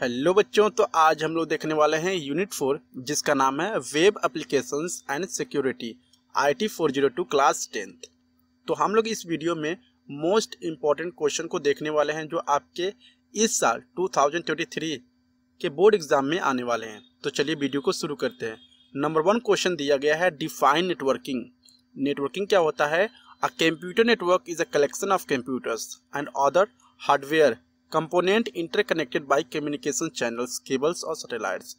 Hello बच्चों तो आज हम लोग देखने वाले हैं यूनिट फोर जिसका नाम है web applications and security I T four zero two class tenth तो हम लोग इस वीडियो में मोस्ट इम्पॉर्टेंट क्वेश्चन को देखने वाले हैं जो आपके इस साल 2023 के बोर्ड एग्जाम में आने वाले हैं तो चलिए वीडियो को शुरू करते हैं नंबर वन क्वेश्चन दिया गया है डिफाइन नेटवर्किंग नेटवर्किंग क्या होता है a computer network is a collection of computers and other hardware component interconnected by communication channels cables और सैटेलाइट्स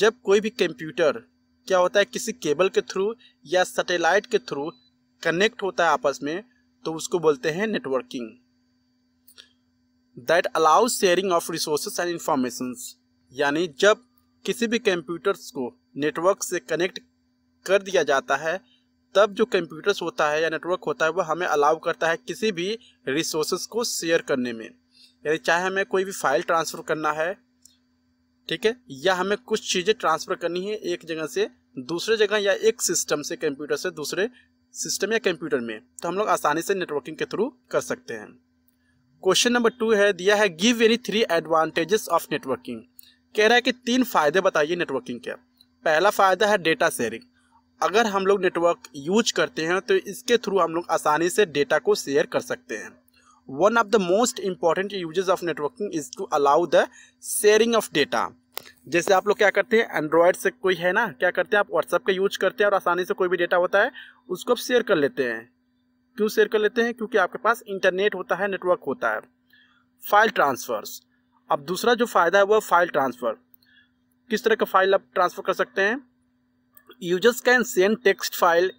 जब कोई भी कंप्यूटर क्या होता है किसी केबल के थ्रू या सैटेलाइट के थ्रू कनेक्ट होता है आपस में तो उसको बोलते हैं networking that allow sharing of resource and information यानी जब किसी भी कंप्यूटर्स को नेटवर्क से कनेक्ट कर दिया जाता है तब जो कंप्यूटर्स होता है या नेटवर्क होता है वह हमें अलाउ करता है किसी भी रिसोर्सेस को शेयर करने में यानी चाहे हमें कोई भी फाइल ट्रांसफ़र करना है ठीक है या हमें कुछ चीज़ें ट्रांसफ़र करनी है एक जगह से दूसरे जगह या एक सिस्टम से कंप्यूटर से दूसरे सिस्टम या कंप्यूटर में तो हम लोग आसानी से नेटवर्किंग के थ्रू कर सकते हैं क्वेश्चन नंबर टू है दिया है give any three advantages of networking कह रहा है कि तीन फायदे बताइए नेटवर्किंग के पहला फ़ायदा है डेटा शेयरिंग अगर हम लोग नेटवर्क यूज करते हैं तो इसके थ्रू हम लोग आसानी से डेटा को शेयर कर सकते हैं one of the most important uses of networking is to allow the sharing of data जैसे आप लोग क्या करते हैं एंड्रॉयड से कोई है ना क्या करते हैं आप व्हाट्सअप का यूज करते हैं और आसानी से कोई भी डेटा होता है उसको आप शेयर कर लेते हैं क्यों शेयर कर लेते हैं क्योंकि आपके पास इंटरनेट होता है नेटवर्क होता है फाइल ट्रांसफर्स अब दूसरा जो फ़ायदा है वह फाइल ट्रांसफ़र किस तरह का फाइल आप ट्रांसफ़र कर सकते हैं users can send text file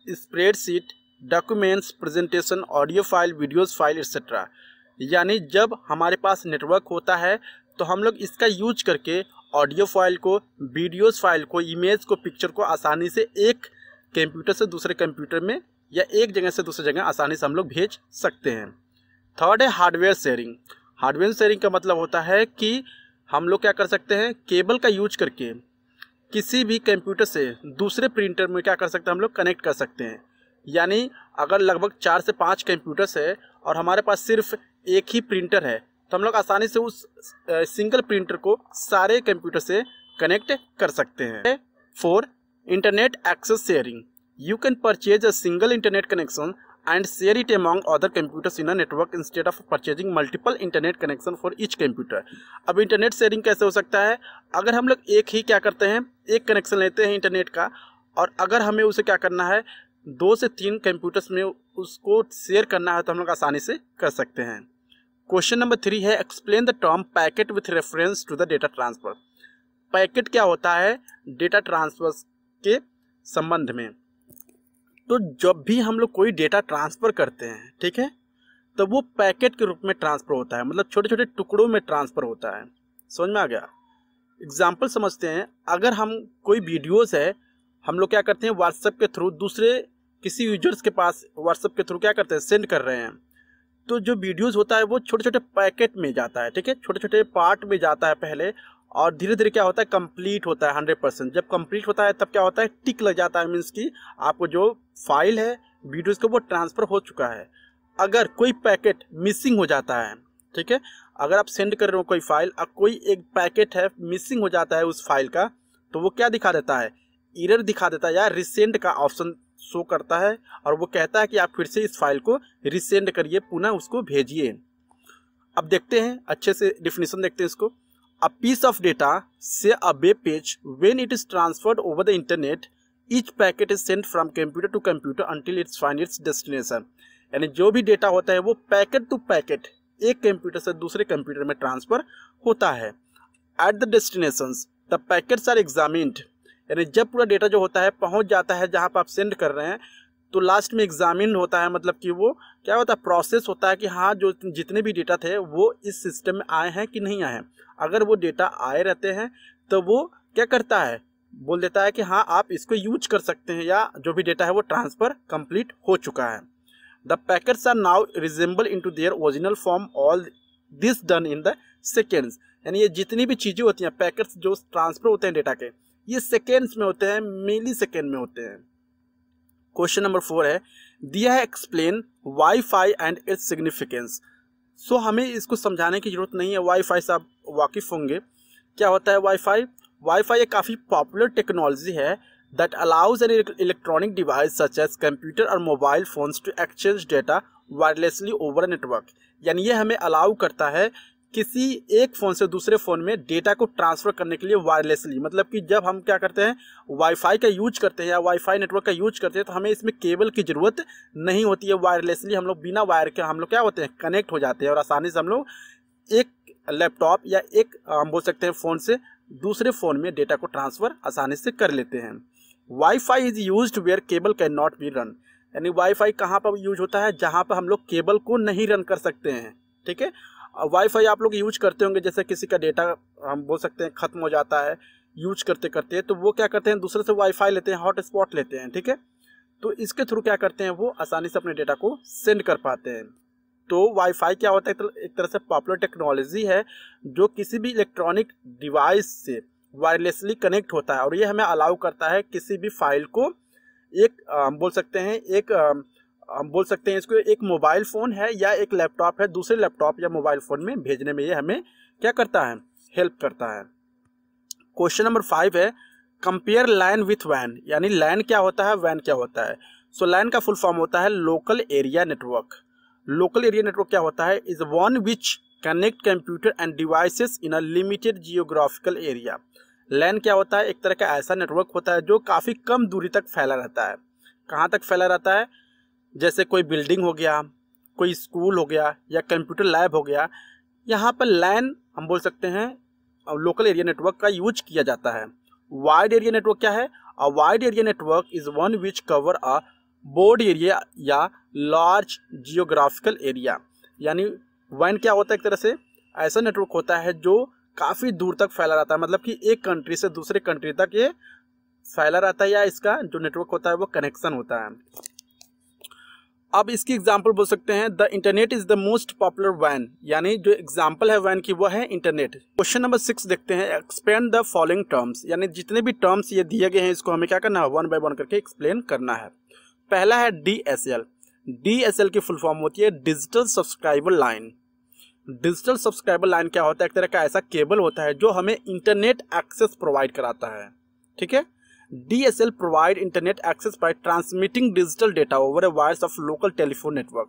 sheet documents presentation audio file videos file etcetera यानी जब हमारे पास नेटवर्क होता है तो हम लोग इसका यूज करके ऑडियो फाइल को वीडियोस फाइल को इमेज को पिक्चर को आसानी से एक कंप्यूटर से दूसरे कंप्यूटर में या एक जगह से दूसरे जगह आसानी से हम लोग भेज सकते हैं थर्ड है हार्डवेयर शेयरिंग हार्डवेयर शेयरिंग का मतलब होता है कि हम लोग क्या कर सकते हैं केबल का यूज करके किसी भी कंप्यूटर से दूसरे प्रिंटर में क्या कर सकते हैं हम लोग कनेक्ट कर सकते हैं यानी अगर लगभग चार से पाँच कंप्यूटर्स है और हमारे पास सिर्फ एक ही प्रिंटर है तो हम लोग आसानी से उस सिंगल प्रिंटर को सारे कंप्यूटर से कनेक्ट कर सकते हैं four internet access sharing you can purchase a single internet connection and share it among other computers in a network instead of purchasing multiple internet connection for each computer. अब internet sharing कैसे हो सकता है अगर हम लोग एक ही क्या करते हैं एक कनेक्शन लेते हैं इंटरनेट का और अगर हमें उसे क्या करना है दो से तीन कंप्यूटर्स में उसको शेयर करना है तो हम लोग आसानी से कर सकते हैं क्वेश्चन नंबर थ्री है explain the term packet with reference to the data transfer packet क्या होता है डेटा ट्रांसफ़र के संबंध में तो जब भी हम लोग कोई डेटा ट्रांसफ़र करते हैं ठीक है तो वो पैकेट के रूप में ट्रांसफ़र होता है मतलब छोटे छोटे टुकड़ों में ट्रांसफ़र होता है समझ में आ गया एग्जाम्पल समझते हैं अगर हम कोई वीडियोस है हम लोग क्या करते हैं व्हाट्सएप के थ्रू दूसरे किसी यूजर्स के पास व्हाट्सअप के थ्रू क्या करते हैं सेंड कर रहे हैं तो जो वीडियोस होता है वो छोटे छोटे पैकेट में जाता है ठीक है छोटे छोटे पार्ट में जाता है पहले और धीरे धीरे क्या होता है कंप्लीट होता है हंड्रेड परसेंट जब कंप्लीट होता है तब क्या होता है टिक लग जाता है मीन्स की आपको जो फाइल है वीडियोज़ का वो ट्रांसफ़र हो चुका है अगर कोई पैकेट मिसिंग हो जाता है ठीक है अगर आप सेंड कर रहे हो कोई फाइल और कोई एक पैकेट है मिसिंग हो जाता है उस फाइल का तो वो क्या दिखा देता है इरर दिखा देता है या रिसेंट का ऑप्शन शो करता है और वो कहता है कि आप फिर से इस फाइल को रिसेंड करिए पुनः उसको भेजिए अब देखते हैं अच्छे से डिफिनेशन देखते हैं इसको अ पीस ऑफ डेटा से a web page when it is transferred over the internet each packet is send from computer to computer until it's fine its destination यानी जो भी डेटा होता है वो पैकेट टू पैकेट एक computer से दूसरे कंप्यूटर में ट्रांसफर होता है at the destinations the packets are examined यानी जब पूरा डेटा जो होता है पहुंच जाता है जहां पर आप सेंड कर रहे हैं तो लास्ट में एग्जामिन होता है मतलब कि वो क्या होता है प्रोसेस होता है कि हाँ जो जितने भी डेटा थे वो इस सिस्टम में आए हैं कि नहीं आए हैं अगर वो डेटा आए रहते हैं तो वो क्या करता है बोल देता है कि हाँ आप इसको यूज कर सकते हैं या जो भी डेटा है वो ट्रांसफ़र कंप्लीट हो चुका है the packets are now reassemble into their original form all this done in the seconds यानी ये जितनी भी चीज़ें होती हैं पैकेट्स जो ट्रांसफ़र होते हैं डेटा के ये सेकेंड्स में होते हैं मिली सेकेंड में होते हैं क्वेश्चन नंबर फोर है दिया है explain wifi and its significance so हमें इसको समझाने की ज़रूरत नहीं है वाईफाई से आप वाकिफ़ होंगे क्या होता है वाईफाई वाईफाई एक काफ़ी पॉपुलर टेक्नोलॉजी है that allows an electronic device such as computer और mobile phones to exchange data wirelessly over network यानी ये हमें अलाउ करता है किसी एक फ़ोन से दूसरे फ़ोन में डेटा को ट्रांसफ़र करने के लिए वायरलेसली मतलब कि जब हम क्या करते हैं वाईफाई का यूज करते हैं या वाईफाई नेटवर्क का यूज करते हैं तो हमें इसमें केबल की ज़रूरत नहीं होती है वायरलेसली हम लोग बिना वायर के हम लोग क्या होते हैं कनेक्ट हो जाते हैं और आसानी से हम लोग एक लैपटॉप या एक हम बोल सकते हैं फ़ोन से दूसरे फ़ोन में डेटा को ट्रांसफ़र आसानी से कर लेते हैं wifi is use where cable can not be run यानी वाईफाई कहाँ पर यूज होता है जहाँ पर हम लोग केबल को नहीं रन कर सकते हैं ठीक है वाईफाई आप लोग यूज करते होंगे जैसे किसी का डेटा हम बोल सकते हैं ख़त्म हो जाता है यूज करते करते तो वो क्या करते हैं दूसरे से वाईफाई लेते हैं हॉटस्पॉट लेते हैं ठीक है तो इसके थ्रू क्या करते हैं वो आसानी से अपने डेटा को सेंड कर पाते हैं तो वाईफाई क्या होता है एक तरह से पॉपुलर टेक्नोलॉजी है जो किसी भी इलेक्ट्रॉनिक डिवाइस से वायरलेसली कनेक्ट होता है और ये हमें अलाउ करता है किसी भी फाइल को एक आ, बोल सकते हैं एक आ, हम बोल सकते हैं इसको एक मोबाइल फ़ोन है या एक लैपटॉप है दूसरे लैपटॉप या मोबाइल फ़ोन में भेजने में ये हमें क्या करता है हेल्प करता है क्वेश्चन नंबर फाइव है कंपेयर लाइन विथ वैन यानी लाइन क्या होता है वैन क्या होता है सो so, लाइन का फुल फॉर्म होता है local area network local area network क्या होता है is one which connect computer and devices in a limited geographical area LAN क्या होता है एक तरह का ऐसा नेटवर्क होता है जो काफ़ी कम दूरी तक फैला रहता है कहाँ तक फैला रहता है जैसे कोई बिल्डिंग हो गया कोई स्कूल हो गया या कंप्यूटर लैब हो गया यहाँ पर लैन हम बोल सकते हैं लोकल एरिया नेटवर्क का यूज किया जाता है वाइड एरिया नेटवर्क क्या है a wide area network is one which cover a board area या लार्ज जियोग्राफिकल एरिया यानी वन क्या होता है एक तरह से ऐसा नेटवर्क होता है जो काफ़ी दूर तक फैला रहता है मतलब कि एक कंट्री से दूसरे कंट्री तक ये फैला रहता है या इसका जो नेटवर्क होता है वो कनेक्शन होता है आप इसकी एग्जाम्पल बोल सकते हैं the internet is the most popular वैन यानी जो एग्जाम्पल है वैन की वो है इंटरनेट क्वेश्चन नंबर सिक्स देखते हैं एक्सपेंड द फॉलोइंग टर्म्स यानी जितने भी टर्म्स ये दिए गए हैं इसको हमें क्या करना है वन बाय वन करके एक्सप्लेन करना है पहला है D S L D S L की फुल फॉर्म होती है digital subscriber line digital subscriber line क्या होता है एक तरह का ऐसा केबल होता है जो हमें इंटरनेट एक्सेस प्रोवाइड कराता है ठीक है DSL provide internet access by transmitting digital data over a wires of local telephone network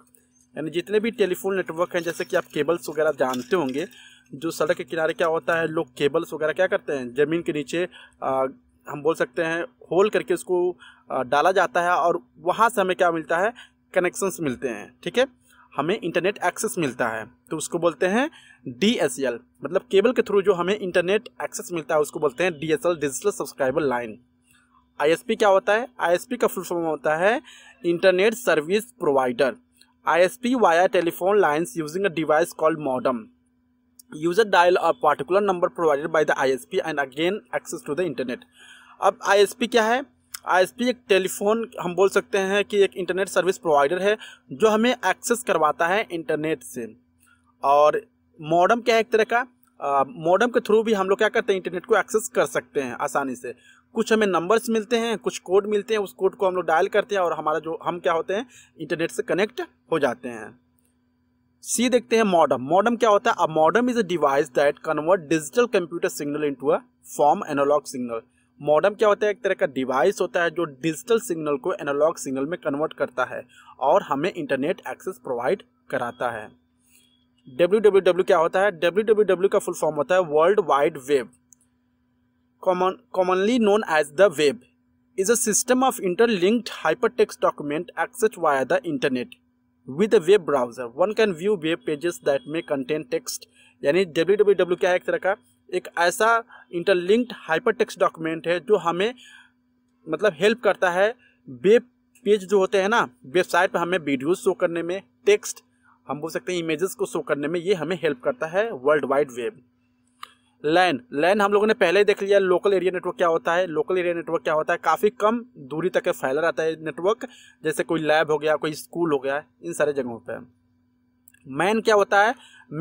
यानी जितने भी टेलीफोन नेटवर्क हैं जैसे कि आप केबल्स वगैरह जानते होंगे जो सड़क के किनारे क्या होता है लोग केबल्स वगैरह क्या करते हैं ज़मीन के नीचे आ, हम बोल सकते हैं होल करके उसको आ, डाला जाता है और वहाँ से हमें क्या मिलता है कनेक्शंस मिलते हैं ठीक है हमें इंटरनेट एक्सेस मिलता है तो उसको बोलते हैं डी मतलब केबल के थ्रू जो हमें इंटरनेट एक्सेस मिलता है उसको बोलते हैं D digital subscriber line ISP क्या होता है आईएसपी का फुल फॉर्म होता है internet service provider ISP via telephone line using a device called modem user dial a particular number provided by the ISP and again access to the internet अब ISP क्या है ISP एक telephone हम बोल सकते हैं कि एक इंटरनेट सर्विस प्रोवाइडर है जो हमें एक्सेस करवाता है इंटरनेट से और मॉडम क्या है एक तरह का मॉडम के थ्रू भी हम लोग क्या करते हैं इंटरनेट को एक्सेस कर सकते हैं आसानी से कुछ हमें नंबर्स मिलते हैं कुछ कोड मिलते हैं उस कोड को हम लोग डायल करते हैं और हमारा जो हम क्या होते हैं इंटरनेट से कनेक्ट हो जाते हैं सी देखते हैं मॉडम मॉडम क्या होता है a modem is a device that convert digital computer signal into a form analog signal modem क्या होता है एक तरह का डिवाइस होता है जो डिजिटल सिग्नल को एनालॉग सिग्नल में कन्वर्ट करता है और हमें इंटरनेट एक्सेस प्रोवाइड कराता है डब्ल्यू डब्ल्यू डब्ल्यू क्या होता है डब्ल्यू डब्ल्यू डब्ल्यू का फुल फॉर्म होता है world wide web common, commonly known as the web, is a system of interlinked hypertext document accessed via the internet. With a web browser, one can view web pages that may contain text यानी www क्या है एक तरह का एक ऐसा interlinked hypertext document है जो हमें मतलब help करता है web पेज जो होते हैं ना वेबसाइट पर हमें वीडियोस शो करने में टेक्स्ट हम बोल सकते हैं इमेजेस को शो करने में ये हमें हेल्प करता है world wide web LAN LAN हम लोगों ने पहले ही देख लिया लोकल एरिया नेटवर्क क्या होता है लोकल एरिया नेटवर्क क्या होता है काफ़ी कम दूरी तक फैला रहता है नेटवर्क जैसे कोई लैब हो गया कोई स्कूल हो गया इन सारे जगहों पर मैन क्या होता है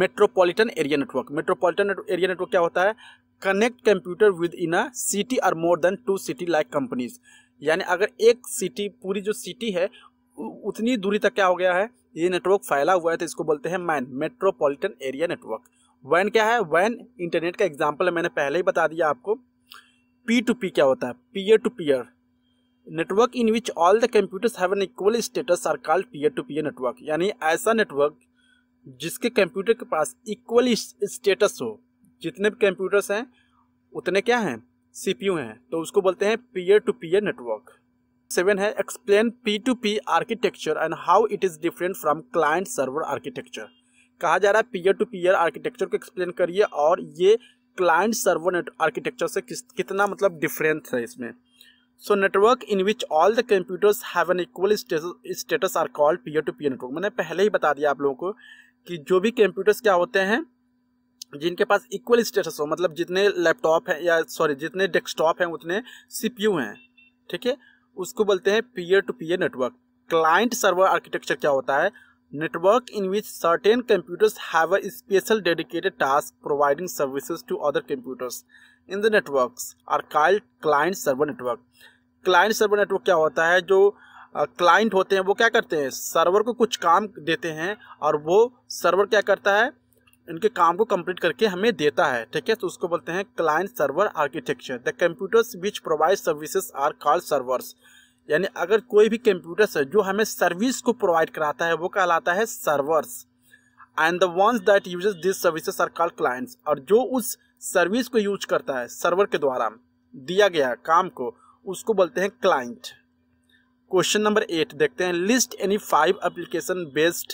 metropolitan area network metropolitan area network क्या होता है connect computer within a city और more than two city like companies यानी अगर एक सिटी पूरी जो सिटी है उतनी दूरी तक क्या हो गया है ये नेटवर्क फैला हुआ है तो इसको बोलते हैं मैन मेट्रोपॉलिटन एरिया नेटवर्क वैन क्या है वैन इंटरनेट का एग्जाम्पल है मैंने पहले ही बता दिया आपको पी टू पी क्या होता है peer to peer network in which all the computers have an equal status are called peer to peer network यानी ऐसा नेटवर्क जिसके कंप्यूटर के पास इक्वल स्टेटस हो जितने भी कंप्यूटर्स हैं उतने क्या हैं सीपीयू हैं तो उसको बोलते हैं peer to peer network seven है explain P to P architecture and how it is different from client server architecture कहा जा रहा है पीयर टू पीयर आर्किटेक्चर को एक्सप्लेन करिए और ये क्लाइंट सर्वर आर्किटेक्चर से किस कितना मतलब डिफरेंस है इसमें so network in which all the computers have an equal status are called peer to peer network मैंने पहले ही बता दिया आप लोगों को कि जो भी कंप्यूटर्स क्या होते हैं जिनके पास इक्वल स्टेटस हो मतलब जितने लैपटॉप हैं या सॉरी जितने डेस्कटॉप हैं उतने सीपीयू हैं ठीक है उसको बोलते हैं peer to peer network client server architecture क्या होता है network in which certain computers have a special dedicated task providing services to other computers in the networks are called client server network. Client server network क्या होता है जो client होते हैं वो क्या करते हैं सर्वर को कुछ काम देते हैं और वो सर्वर क्या करता है इनके काम को कंप्लीट करके हमें देता है ठीक है तो उसको बोलते हैं client server architecture the computers which provide services are called servers यानी अगर कोई भी कंप्यूटर जो हमें सर्विस को प्रोवाइड कराता है वो कहलाता है servers and the ones that uses this services are called clients और जो उस सर्विस को यूज करता है सर्वर के द्वारा दिया गया काम को उसको बोलते हैं क्लाइंट क्वेश्चन नंबर एट देखते हैं list any five application based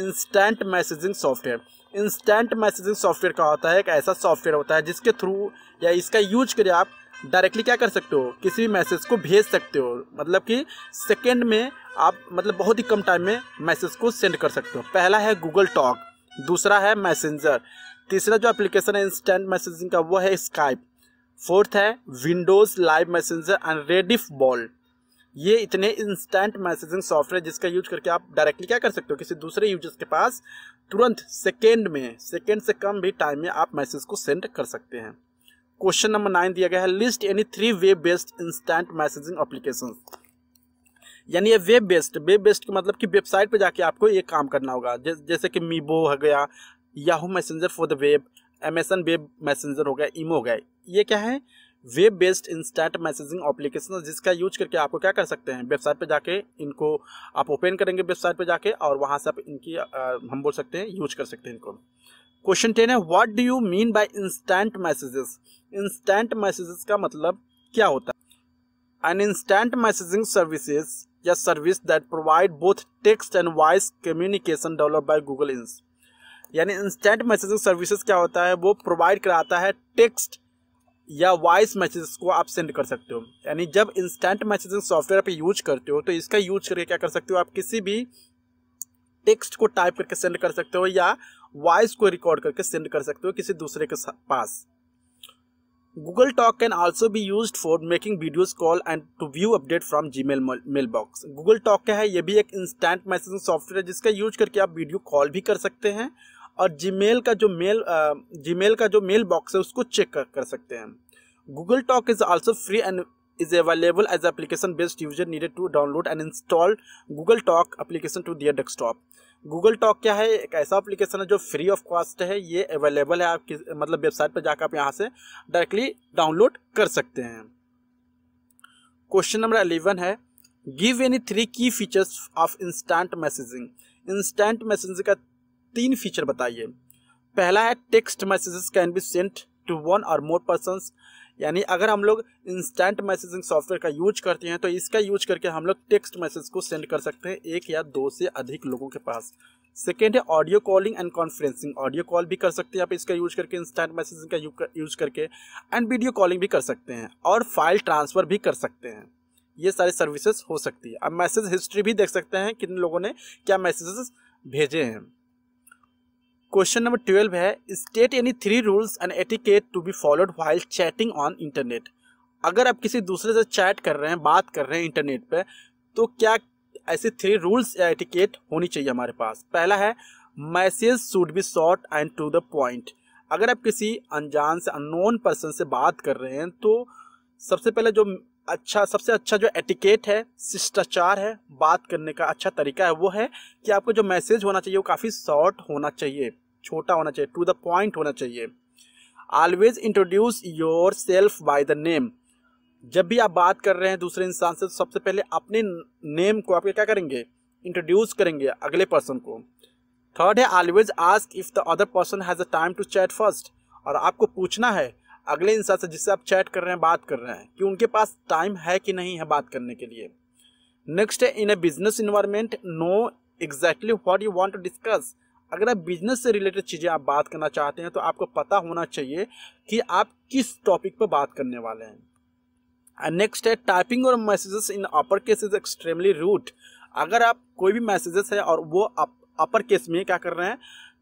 instant messaging software instant messaging software का होता है एक ऐसा सॉफ्टवेयर होता है जिसके थ्रू या इसका यूज करिए आप डायरेक्टली क्या कर सकते हो किसी भी मैसेज को भेज सकते हो मतलब कि सेकेंड में आप मतलब बहुत ही कम टाइम में मैसेज को सेंड कर सकते हो पहला है गूगल टॉक दूसरा है मैसेंजर तीसरा जो एप्लीकेशन है इंस्टेंट मैसेजिंग का वो है स्काइप फोर्थ है Windows Live Messenger and Rediff Bol ये इतने इंस्टेंट मैसेजिंग सॉफ्टवेयर जिसका यूज करके आप डायरेक्टली क्या कर सकते हो किसी दूसरे यूजर्स के पास तुरंत सेकेंड में सेकेंड से कम भी टाइम में आप मैसेज को सेंड कर सकते हैं क्वेश्चन नंबर नाइन दिया गया है लिस्ट यानी three web based instant messaging application यानी ये वेब बेस्ड वेब बेस्ड का मतलब कि वेबसाइट पे जाके आपको ये काम करना होगा जै, जैसे कि मीबो हो गया Yahoo Messenger for the web Amazon web messenger हो गया ईमो हो गए ये क्या है web based instant messaging application जिसका यूज करके आपको क्या कर सकते हैं वेबसाइट पे जाके इनको आप ओपन करेंगे वेबसाइट पे जाके और वहाँ से आप इनकी आ, हम बोल सकते हैं यूज कर सकते हैं इनको क्वेश्चन टेन है what do you mean by instant messages instant messages का मतलब क्या होता है एन इंस्टेंट मैसेजिंग सर्विसेज या service that provide both text and voice communication develop by Google इंस यानी इंस्टेंट मैसेजिंग सर्विसेज क्या होता है वो प्रोवाइड कराता है टेक्स्ट या वॉइस मैसेज को आप सेंड कर सकते हो यानी जब इंस्टेंट मैसेजिंग सॉफ्टवेयर आप यूज करते हो तो इसका यूज करके क्या कर सकते हो आप किसी भी टेक्स्ट को टाइप करके सेंड कर सकते हो या वॉइस को रिकॉर्ड करके सेंड कर सकते हो किसी दूसरे के पास Google Talk can also be used for making videos call and to view update from Gmail mailbox. Google Talk क्या है ये भी एक instant messaging सॉफ्टवेयर है जिसका यूज करके आप वीडियो कॉल भी कर सकते हैं और Gmail का जो मेल Gmail का जो मेल बॉक्स है उसको चेक कर, कर सकते हैं Google Talk is also free and is available as application based user needed to download and install google talk application to their desktop Google Talk क्या है एक ऐसा एप्लीकेशन है जो फ्री ऑफ कॉस्ट है ये अवेलेबल है आप किस मतलब वेबसाइट पर जाकर आप यहाँ से डायरेक्टली डाउनलोड कर सकते हैं क्वेश्चन नंबर अलेवन है give any three key features of instant messaging instant message का तीन फीचर बताइए पहला है text messages can be sent to one और मोर पर्सन यानी अगर हम लोग इंस्टेंट मैसेजिंग सॉफ्टवेयर का यूज करते हैं तो इसका यूज करके हम लोग टेक्स्ट मैसेज को सेंड कर सकते हैं एक या दो से अधिक लोगों के पास सेकेंड है audio calling and conferencing audio call भी कर सकते हैं आप इसका यूज करके इंस्टेंट मैसेजिंग का यूज करके एंड वीडियो कॉलिंग भी कर सकते हैं और फाइल ट्रांसफ़र भी कर सकते हैं ये सारी सर्विसेज हो सकती है अब मैसेज हिस्ट्री भी देख सकते हैं कितने लोगों ने क्या मैसेजेस भेजे हैं क्वेश्चन नंबर ट्वेल्व है state any three rules and etiquette to be followed while chatting on internet अगर आप किसी दूसरे से चैट कर रहे हैं बात कर रहे हैं इंटरनेट पे तो क्या ऐसे थ्री रूल्स या एटिकेट होनी चाहिए हमारे पास पहला है message should be short and to the point अगर आप किसी अनजान से अननोन पर्सन से बात कर रहे हैं तो सबसे पहले जो अच्छा सबसे अच्छा जो एटिकेट है शिष्टाचार है बात करने का अच्छा तरीका है वो है कि आपको जो मैसेज होना चाहिए वो काफ़ी शॉर्ट होना चाहिए छोटा होना चाहिए टू द पॉइंट होना चाहिए always introduce yourself by the name जब भी आप बात कर रहे हैं दूसरे इंसान से तो सबसे पहले अपने नेम को आप क्या करेंगे इंट्रोड्यूस करेंगे अगले पर्सन को थर्ड है always ask if the other person has a time to chat first और आपको पूछना है अगले इंसान से जिससे आप चैट कर रहे हैं बात कर रहे हैं कि उनके पास टाइम है कि नहीं है बात करने के लिए नेक्स्ट है in a business environment know exactly what you want to discuss अगर आप बिजनेस से रिलेटेड चीज़ें आप बात करना चाहते हैं तो आपको पता होना चाहिए कि आप किस टॉपिक पर बात करने वाले हैं नेक्स्ट है टाइपिंग और messages in upper case is extremely rude अगर आप कोई भी मैसेजेस है और वो अपर केस में क्या कर रहे हैं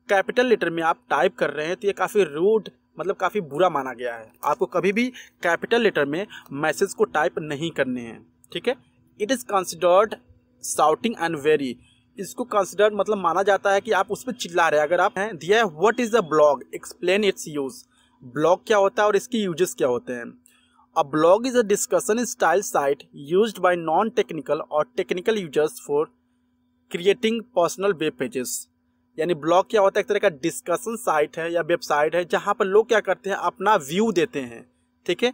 कैपिटल लेटर में आप टाइप कर रहे हैं तो ये काफ़ी रूड मतलब काफ़ी बुरा माना गया है आपको कभी भी कैपिटल लेटर में मैसेज को टाइप नहीं करने हैं ठीक है it is considered shouting and very इसको कंसिडर मतलब माना जाता है कि आप उस पर चिल्ला रहे हैं अगर आप हैं दिया है what is a blog explain its use blog क्या होता है और इसके यूजेस क्या होते हैं a blog is a discussion style site use by non technical और technical users for creating personal web pages यानी ब्लॉग क्या होता है एक तरह का डिस्कशन साइट है या वेबसाइट है जहाँ पर लोग क्या करते हैं अपना व्यू देते हैं ठीक है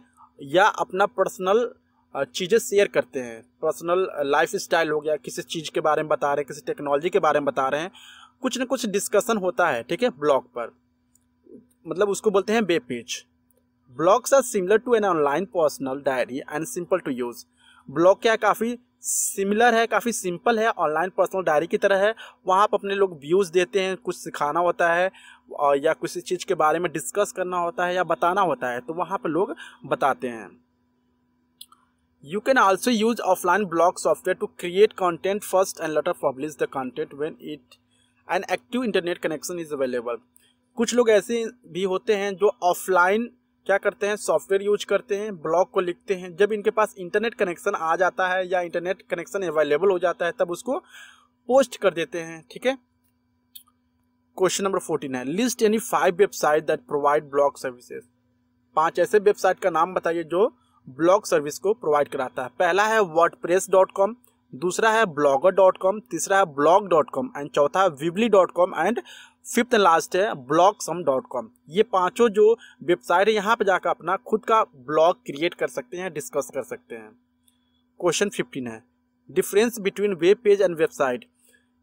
या अपना पर्सनल चीज़ें शेयर करते हैं पर्सनल लाइफ स्टाइल हो गया किसी चीज़ के बारे में बता रहे हैं किसी टेक्नोलॉजी के बारे में बता रहे हैं कुछ ना कुछ डिस्कशन होता है ठीक है ब्लॉग पर मतलब उसको बोलते हैं web page blogs are similar to an online personal diary and simple to use blog क्या काफ़ी सिमिलर है काफ़ी सिंपल है ऑनलाइन पर्सनल डायरी की तरह है वहाँ पर अपने लोग व्यूज़ देते हैं कुछ सिखाना होता है या किसी चीज़ के बारे में डिस्कस करना होता है या बताना होता है तो वहाँ पर लोग बताते हैं you can also use offline blog software to create content first and later publish the content when it and active internet connection is available कुछ लोग ऐसे भी होते हैं जो ऑफलाइन क्या करते हैं सॉफ्टवेयर यूज करते हैं ब्लॉग को लिखते हैं जब इनके पास इंटरनेट कनेक्शन आ जाता है या इंटरनेट कनेक्शन अवेलेबल हो जाता है तब उसको पोस्ट कर देते हैं ठीक है क्वेश्चन नंबर फोर्टीन है list any five website that provide blog services पांच ऐसे वेबसाइट का नाम बताइए जो ब्लॉग सर्विस को प्रोवाइड कराता है पहला है वर्ड दूसरा है ब्लॉगर तीसरा है ब्लॉग एंड चौथा है Weebly and fifth and last है ब्लॉग सम डॉट कॉम ये पांचों जो वेबसाइट है यहाँ पे जाकर अपना खुद का ब्लॉग क्रिएट कर सकते हैं डिस्कस कर सकते हैं क्वेश्चन फिफ्टीन है difference between web page and website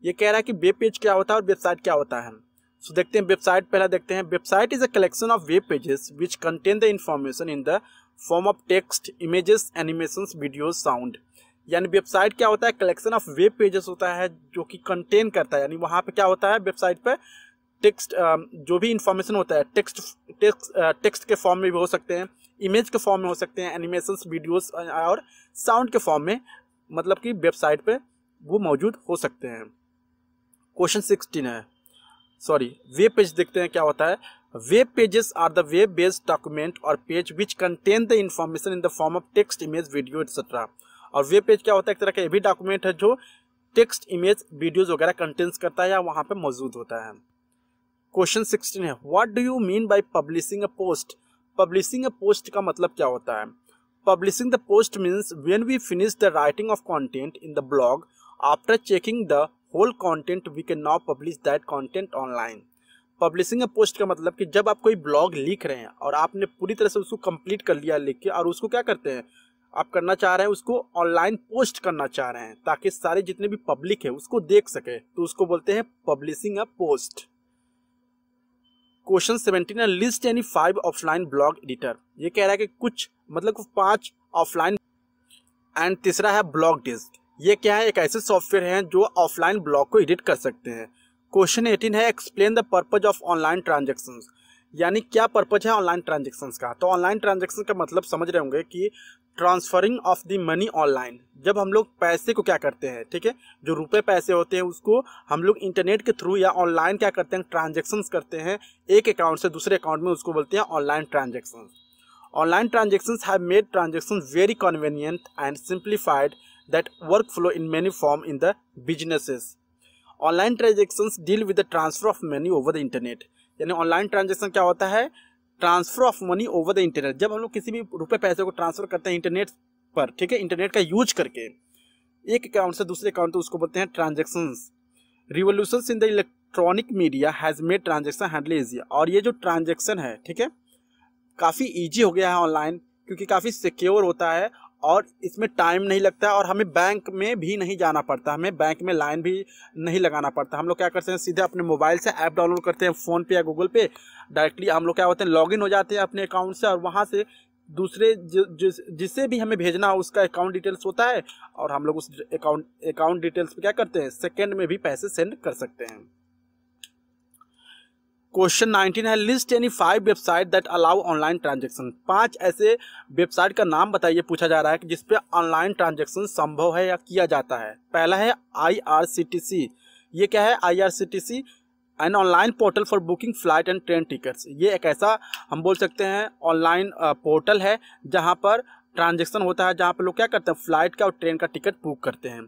ये कह रहा है कि वेब पेज क्या होता है और वेबसाइट क्या होता है सो so, देखते हैं वेबसाइट पहला देखते हैं website is a collection of web pages which contain the information in the form of text images animation videos sound यानी वेबसाइट क्या होता है कलेक्शन ऑफ वेब पेजेस होता है जो कि कंटेन करता है यानी वहाँ पे क्या होता है वेबसाइट पे टेक्स्ट जो भी इंफॉर्मेशन होता है टेक्स्ट टेक्स्ट के फॉर्म में भी हो सकते हैं इमेज के फॉर्म में हो सकते हैं एनिमेशन वीडियोस और साउंड के फॉर्म में मतलब कि वेबसाइट पे वो मौजूद हो सकते हैं क्वेश्चन सिक्सटीन है सॉरी वेब पेज देखते हैं क्या होता है web pages are the web based document और page which contain the information in the form of text image video et cetera और वेब पेज क्या होता है एक तरह का ये भी डॉक्यूमेंट है जो टेक्स्ट इमेज वीडियोज वगैरह कंटेंस करता है या वहाँ पर मौजूद होता है क्वेश्चन सिक्सटीन है what do you mean by publishing a post publishing a post का मतलब क्या होता है publishing the post means when we finish the writing of content in the blog after checking the whole content we can now publish that content online publishing a post का मतलब कि जब आप कोई ब्लॉग लिख रहे हैं और आपने पूरी तरह से उसको कंप्लीट कर लिया लिख के और उसको क्या करते हैं आप करना चाह रहे हैं उसको ऑनलाइन पोस्ट करना चाह रहे हैं ताकि सारे जितने भी पब्लिक है उसको देख सके तो उसको बोलते हैं publishing a post question seventeen list any five offline blog editor ये कह रहा है कि कुछ मतलब पांच ऑफलाइन एंड तीसरा है ब्लॉग डिस्क ये क्या है एक ऐसे सॉफ्टवेयर है जो ऑफलाइन ब्लॉग को एडिट कर सकते हैं क्वेश्चन एटीन है explain the purpose of online transaction यानी क्या पर्पज है ऑनलाइन ट्रांजेक्शन का तो ऑनलाइन ट्रांजेक्शन का मतलब समझ रहे होंगे कि transferring of the money online जब हम लोग पैसे को क्या करते हैं ठीक है जो रुपए पैसे होते हैं उसको हम लोग इंटरनेट के थ्रू या ऑनलाइन क्या करते हैं ट्रांजेक्शन्स करते हैं एक अकाउंट से दूसरे अकाउंट में उसको बोलते हैं online transaction online transaction have made transaction very convenient and simplified that work flow in many form in the businesses online transaction deal with the transfer of money over the internet यानी online transaction क्या होता है transfer of money over the internet जब हम लोग किसी भी रुपए पैसे को ट्रांसफर करते हैं इंटरनेट पर ठीक है इंटरनेट का यूज करके एक अकाउंट से दूसरे अकाउंट तो उसको बोलते हैं transaction revolution in the electronic media has made transaction handle easy और ये जो ट्रांजेक्शन है ठीक है काफ़ी ईजी हो गया है ऑनलाइन क्योंकि काफ़ी सिक्योर होता है और इसमें टाइम नहीं लगता है और हमें बैंक में भी नहीं जाना पड़ता हमें बैंक में लाइन भी नहीं लगाना पड़ता हम लोग क्या करते हैं सीधे अपने मोबाइल से ऐप डाउनलोड करते हैं फ़ोन पे या गूगल पे डायरेक्टली हम लोग क्या होते हैं लॉगिन हो जाते हैं अपने अकाउंट से और वहाँ से दूसरे जिस भी हमें भेजना हो उसका अकाउंट डिटेल्स होता है और हम लोग उस अकाउंट अकाउंट डिटेल्स पर क्या करते हैं सेकेंड में भी पैसे सेंड कर सकते हैं क्वेश्चन 19 है list any five website that allow online transaction पांच ऐसे वेबसाइट का नाम बताइए पूछा जा रहा है कि जिस पे ऑनलाइन ट्रांजेक्शन संभव है या किया जाता है पहला है आई ये क्या है I and online portal for booking flight and train tickets ये एक ऐसा हम बोल सकते हैं ऑनलाइन पोर्टल है जहाँ पर ट्रांजेक्शन होता है जहाँ पर लोग क्या करते हैं फ्लाइट का और ट्रेन का टिकट बुक करते हैं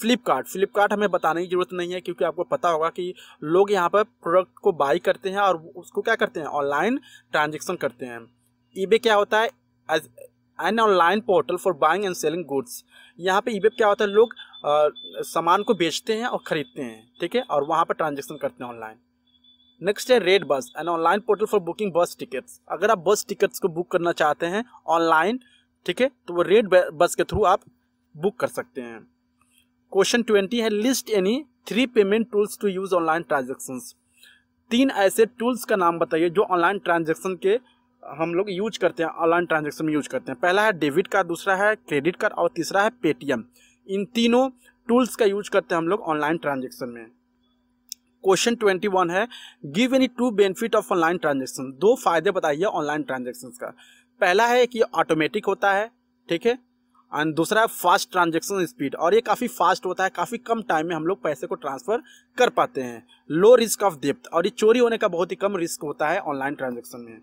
फ्लिपकार्ट फ्लिपकार्ट हमें बताने की ज़रूरत नहीं है क्योंकि आपको पता होगा कि लोग यहाँ पर प्रोडक्ट को बाई करते हैं और उसको क्या करते हैं ऑनलाइन ट्रांजेक्शन करते हैं ईबे क्या होता है as an online portal for buying and selling goods यहाँ पे ईबे क्या होता है लोग सामान को बेचते हैं और ख़रीदते हैं ठीक है और वहाँ पर ट्रांजेक्शन करते हैं ऑनलाइन नेक्स्ट है redBus an online portal for booking bus tickets अगर आप बस टिकट्स को बुक करना चाहते हैं ऑनलाइन ठीक है तो वो रेड बस के थ्रू आप बुक कर सकते हैं क्वेश्चन ट्वेंटी है list any three payment tools to use online transactions तीन ऐसे टूल्स का नाम बताइए जो ऑनलाइन ट्रांजेक्शन के हम लोग यूज करते हैं ऑनलाइन ट्रांजेक्शन में यूज करते हैं पहला है डेबिट कार्ड दूसरा है क्रेडिट कार्ड और तीसरा है पेटीएम इन तीनों टूल्स का यूज करते हैं हम लोग ऑनलाइन ट्रांजेक्शन में क्वेश्चन ट्वेंटी वन है give any two benefit of online transaction दो फायदे बताइए ऑनलाइन ट्रांजेक्शन का पहला है कि ऑटोमेटिक होता है ठीक है एंड दूसरा है फास्ट ट्रांजेक्शन स्पीड और ये काफ़ी फास्ट होता है काफ़ी कम टाइम में हम लोग पैसे को ट्रांसफ़र कर पाते हैं लो रिस्क ऑफ डेप्थ और ये चोरी होने का बहुत ही कम रिस्क होता है ऑनलाइन ट्रांजेक्शन में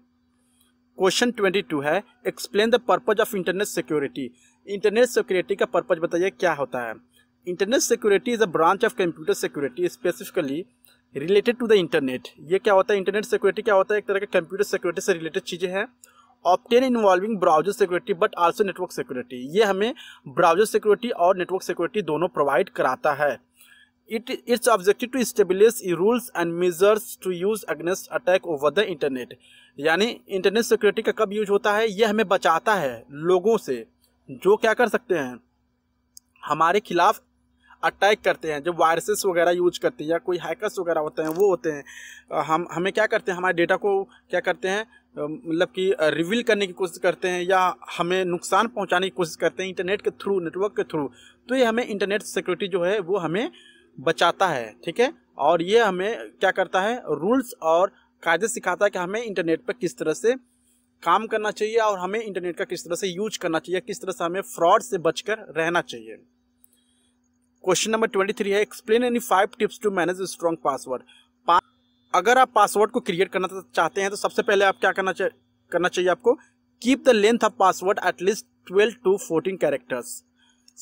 क्वेश्चन ट्वेंटी टू है explain the purpose of internet security internet security का पर्पज बताइए क्या होता है internet security is a branch of computer security specifically related to the internet ये क्या होता है इंटरनेट सिक्योरिटी क्या होता है एक तरह के कंप्यूटर सिक्योरिटी से रिलेटेड चीज़ें हैं often involving browser security but also network security ये हमें ब्राउजर सिक्योरिटी और नेटवर्क सिक्योरिटी दोनों प्रोवाइड कराता है it its objective to establish rules and measures to use against attack over the internet यानी इंटरनेट सिक्योरिटी का कब यूज होता है यह हमें बचाता है लोगों से जो क्या कर सकते हैं हमारे खिलाफ अटैक करते हैं जो वायरसेस वगैरह यूज करते हैं या कोई हैकर्स वगैरह होते हैं वो होते हैं हम हमें क्या करते हैं हमारे डेटा को क्या करते हैं मतलब कि रिवील करने की कोशिश करते हैं या हमें नुकसान पहुंचाने की कोशिश करते हैं इंटरनेट के थ्रू नेटवर्क के थ्रू तो ये हमें इंटरनेट सिक्योरिटी जो है वो हमें बचाता है ठीक है और ये हमें क्या करता है रूल्स और कायदे सिखाता है कि हमें इंटरनेट पर किस तरह से काम करना चाहिए और हमें इंटरनेट का किस तरह से यूज करना चाहिए किस तरह से हमें फ्रॉड से बचकर रहना चाहिए क्वेश्चन नंबर ट्वेंटी थ्री है explain any five tips to manage strong password अगर आप पासवर्ड को क्रिएट करना चाहते हैं तो सबसे पहले आप क्या करना चाहिए करना चाहिए आपको keep the length of password at least twelve to fourteen characters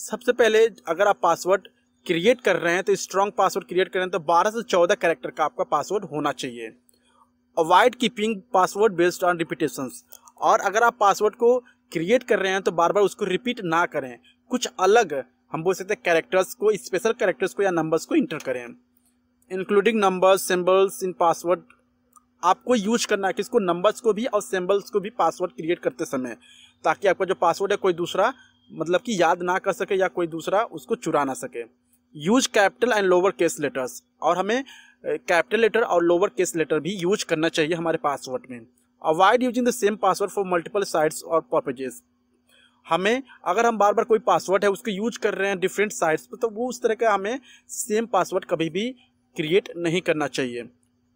सबसे पहले अगर आप पासवर्ड क्रिएट कर रहे हैं तो स्ट्रॉन्ग पासवर्ड क्रिएट कर रहे हैं तो बारह से चौदह कैरेक्टर का आपका पासवर्ड होना चाहिए avoid keeping password based on repetition और अगर आप पासवर्ड को क्रिएट कर रहे हैं तो बार बार उसको रिपीट ना करें कुछ अलग हम बोल सकते हैं कैरेक्टर्स को स्पेशल कैरेक्टर्स को या नंबर्स को इंटर करें including numbers symbols in password आपको यूज करना है किसको नंबर्स को भी और सिम्बल्स को भी पासवर्ड क्रिएट करते समय ताकि आपका जो पासवर्ड है कोई दूसरा मतलब कि याद ना कर सके या कोई दूसरा उसको चुरा ना सके use capital and lower case letters और हमें कैपिटल लेटर और लोअर केस लेटर भी यूज करना चाहिए हमारे पासवर्ड में avoid using the same password for multiple sites और पर्पजेज़ हमें अगर हम बार बार कोई पासवर्ड है उसको यूज कर रहे हैं डिफरेंट साइट्स पर तो वो उस तरह का हमें सेम पासवर्ड कभी भी क्रिएट नहीं करना चाहिए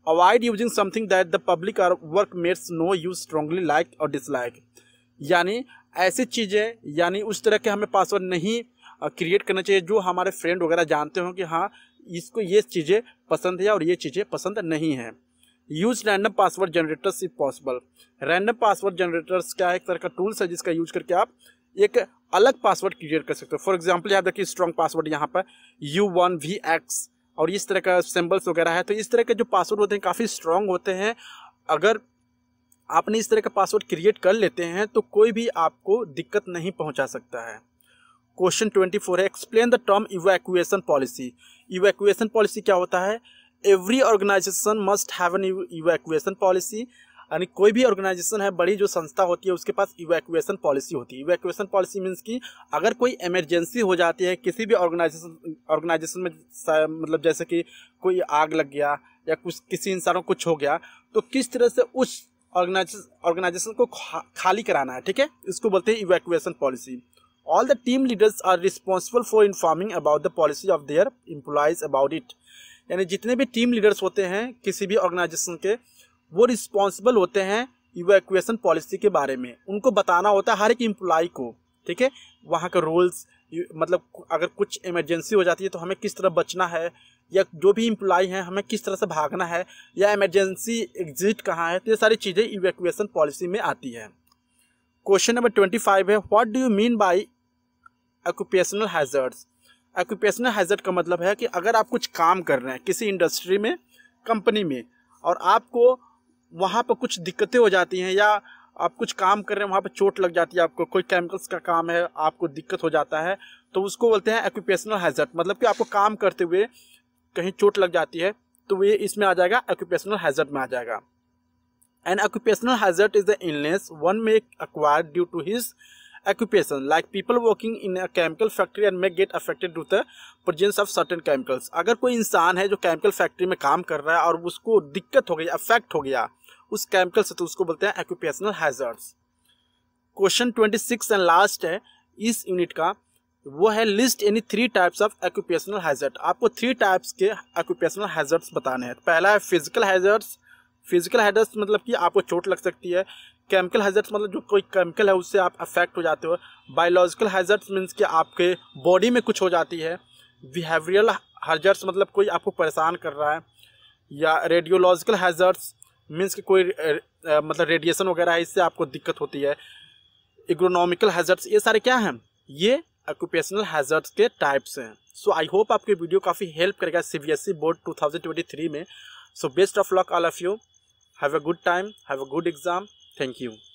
avoid using something that the public or work mates know use strongly like और डिसलाइक यानी ऐसी चीज़ें यानी उस तरह के हमें पासवर्ड नहीं क्रिएट करना चाहिए जो हमारे फ्रेंड वगैरह जानते हों कि हाँ इसको ये चीज़ें पसंद है और ये चीज़ें पसंद नहीं है use random password generators if possible random password generators क्या है एक तरह का टूल्स है जिसका यूज करके आप एक अलग पासवर्ड क्रिएट कर सकते हो फॉर एग्जाम्पल याद रखिए स्ट्रॉन्ग पासवर्ड यहाँ पर यू वन वी एक्स और इस तरह का सिम्बल्स वगैरह है तो इस तरह के जो पासवर्ड होते हैं काफ़ी स्ट्रॉन्ग होते हैं अगर आपने इस तरह का पासवर्ड क्रिएट कर लेते हैं तो कोई भी आपको दिक्कत नहीं पहुंचा सकता है क्वेश्चन ट्वेंटी फोर है explain the term evacuation policy evacuation policy क्या होता है every organisation must have an evacuation policy यानी कोई भी ऑर्गेनाइजेशन है बड़ी जो संस्था होती है उसके पास इवैक्यूएशन पॉलिसी होती है इवैक्यूएशन पॉलिसी मीन्स की अगर कोई इमरजेंसी हो जाती है किसी भी ऑर्गेनाइजेशन ऑर्गेनाइजेशन में मतलब जैसे कि कोई आग लग गया या कुछ किसी इंसानों को कुछ हो गया तो किस तरह से उस ऑर्गेनाइजेशन ऑर्गेनाइजेशन को खा, खाली कराना है ठीक है इसको बोलते हैं evacuation policy all the team leaders are responsible for informing about the policy of their employees about it यानी जितने भी टीम लीडर्स होते हैं किसी भी ऑर्गेनाइजेशन के वो रिस्पॉन्सिबल होते हैं इवैक्यूएशन पॉलिसी के बारे में उनको बताना होता है हर एक एम्प्लॉय को ठीक है वहाँ का रूल्स मतलब अगर कुछ इमरजेंसी हो जाती है तो हमें किस तरह बचना है या जो भी इम्प्लॉय हैं हमें किस तरह से भागना है या इमरजेंसी एग्जिट कहाँ है तो ये सारी चीज़ें इवैक्यूएशन पॉलिसी में आती है क्वेश्चन नंबर ट्वेंटी फाइव है what do you mean by occupational hazards occupational hazard का मतलब है कि अगर आप कुछ काम कर रहे हैं किसी इंडस्ट्री में कंपनी में और आपको वहाँ पर कुछ दिक्कतें हो जाती हैं या आप कुछ काम कर रहे हैं वहाँ पर चोट लग जाती है आपको कोई केमिकल्स का काम है आपको दिक्कत हो जाता है तो उसको बोलते हैं एक्यूपेशनल हैजर्ट मतलब कि आपको काम करते हुए कहीं चोट लग जाती है तो ये इसमें आ जाएगा एक्यूपेशनल हैजर्ट में आ जाएगा and occupational hazard is the illness one may acquire due to his occupation like people working in a chemical factory and may get affected due the presence of certain chemicals अगर कोई इंसान है जो chemical factory में काम कर रहा है और उसको दिक्कत हो गई अफेक्ट हो गया उस केमिकल से तो उसको बोलते हैं occupational hazards question twenty six and last है इस यूनिट का वो है list any three types of occupational hazard आपको थ्री टाइप्स के ऑक्यूपेशनल हैजर्ड्स बताने हैं पहला है फिजिकल हैजर्ड्स फिजिकल हैजर्ड्स मतलब कि आपको चोट लग सकती है केमिकल हैजर्ट्स मतलब जो कोई केमिकल है उससे आप अफेक्ट हो जाते हो बायोलॉजिकल हैजर्ट्स मीन्स कि आपके बॉडी में कुछ हो जाती है बिहेवियरल हैजर्ट्स मतलब कोई आपको परेशान कर रहा है या रेडियोलॉजिकल हैजर्ट्स मीन्स कि कोई मतलब रेडिएशन वगैरह है इससे आपको दिक्कत होती है इग्रोनॉमिकल हैजर्ट्स ये सारे क्या हैं ये ऑक्यूपेशनल हैजर्ट्स के टाइप्स हैं सो आई होप आपके वीडियो काफ़ी हेल्प करेगा सी बोर्ड थ्री में so best of luck all of you have a good time have a good exam thank you